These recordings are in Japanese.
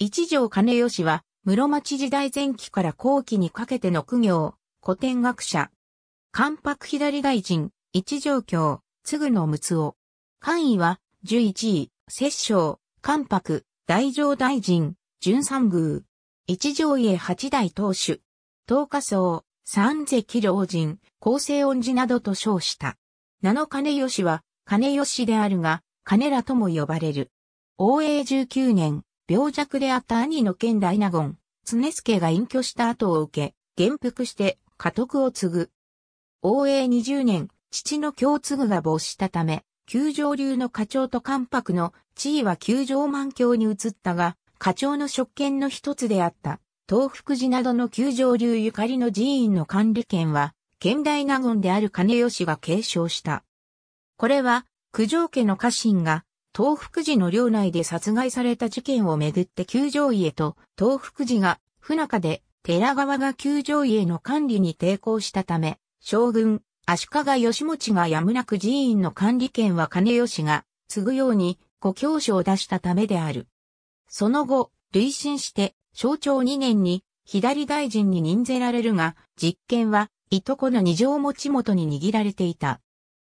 一条兼義は、室町時代前期から後期にかけての苦行、古典学者。関白左大臣、一条教、嗣の睦夫。官位は、十一位、摂政、関白、大城大臣、純三宮。一条家八代当主。東下僧、三関老人、厚生恩寺などと称した。七金義は、金義であるが、金らとも呼ばれる。応永十九年、病弱であった兄の剣大納言、常助が隠居した後を受け、元服して家督を継ぐ。応永20年、父の京継が没したため、九条流の課長と関白の地位は九条満教に移ったが、課長の職権の一つであった、東福寺などの九条流ゆかりの寺院の管理権は、剣大納言である金吉が継承した。これは、九条家の家臣が東福寺の領内で殺害された事件をめぐって九条家と東福寺が不仲で寺川が九条家の管理に抵抗したため、将軍、足利義持がやむなく寺院の管理権は金吉が継ぐように故郷書を出したためである。その後、累進して、象徴。2年に左大臣に任ぜられるが、実権はいとこの二条持元に握られていた。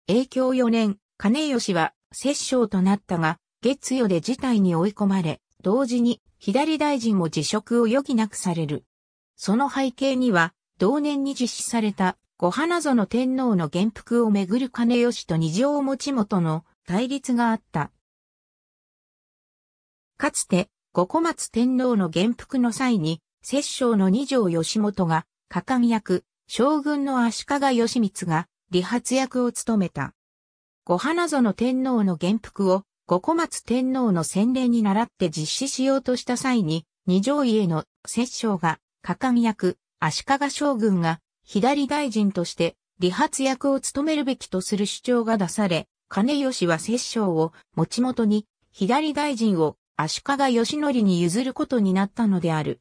影響4年、金吉は摂政となったが、月夜で事態に追い込まれ、同時に左大臣も辞職を余儀なくされる。その背景には、同年に実施された五花園天皇の元服をめぐる金吉と二条持ち元の対立があった。かつて、五小松天皇の元服の際に、摂政の二条義元が、加官役、将軍の足利義満が、理髪役を務めた。五花園天皇の元服を五小松天皇の洗礼に倣って実施しようとした際に、二条家への摂政が、果敢役、足利将軍が、左大臣として、理髪役を務めるべきとする主張が出され、金吉は摂政を持ち元に、左大臣を足利義則に譲ることになったのである。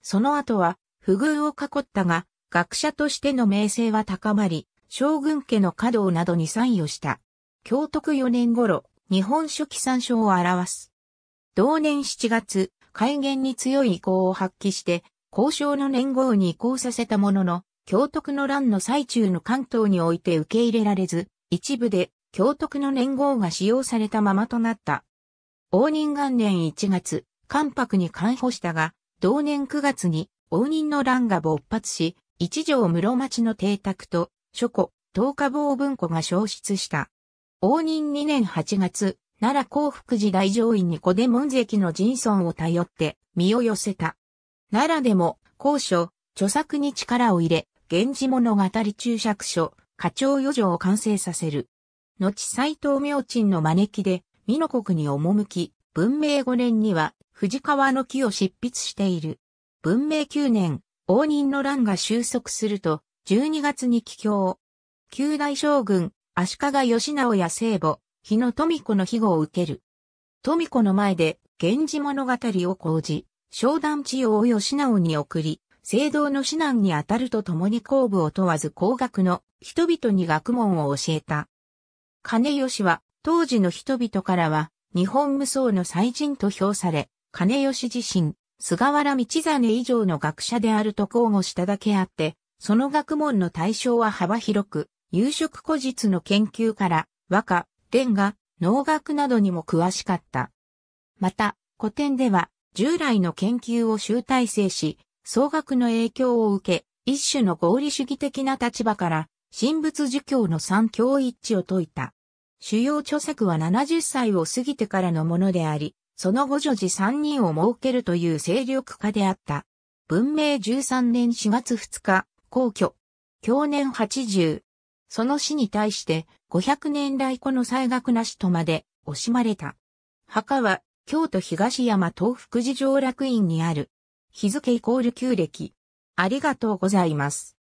その後は、不遇を囲ったが、学者としての名声は高まり、将軍家の華道などに参与した。京徳4年頃、日本書紀参照を表す。同年7月、改元に強い意向を発揮して、交渉の年号に移行させたものの、京徳の乱の最中の関東において受け入れられず、一部で京徳の年号が使用されたままとなった。応仁元年1月、関白に官保したが、同年9月に応仁の乱が勃発し、一条室町の邸宅と、諸庫、東下坊文庫が消失した。応仁2年8月、奈良幸福寺大上院に古出門関の人尊を頼って身を寄せた。奈良でも、高所、著作に力を入れ、源氏物語注釈書、課長余剰を完成させる。後斎藤明鎮の招きで、美濃国に赴き、文明5年には、藤川の木を執筆している。文明9年、応仁の乱が収束すると、12月に帰郷。旧大将軍、足利義直や聖母、日野富子の庇護を受ける。富子の前で、源氏物語を講じ、商談地を義直に送り、聖堂の指南にあたると共に公部を問わず工学の人々に学問を教えた。金吉は当時の人々からは日本無双の祭人と評され、金吉自身、菅原道真以上の学者であると豪語しただけあって、その学問の対象は幅広く、夕食古実の研究から和歌、伝画、農学などにも詳しかった。また、古典では従来の研究を集大成し、総学の影響を受け、一種の合理主義的な立場から、神仏儒教の三教一致を説いた。主要著作は70歳を過ぎてからのものであり、その後女児3人を設けるという勢力家であった。文明13年4月2日、皇居。去年80。その死に対して500年来この災学なしとまで惜しまれた。墓は京都東山東福寺上楽院にある。日付イコール旧暦。ありがとうございます。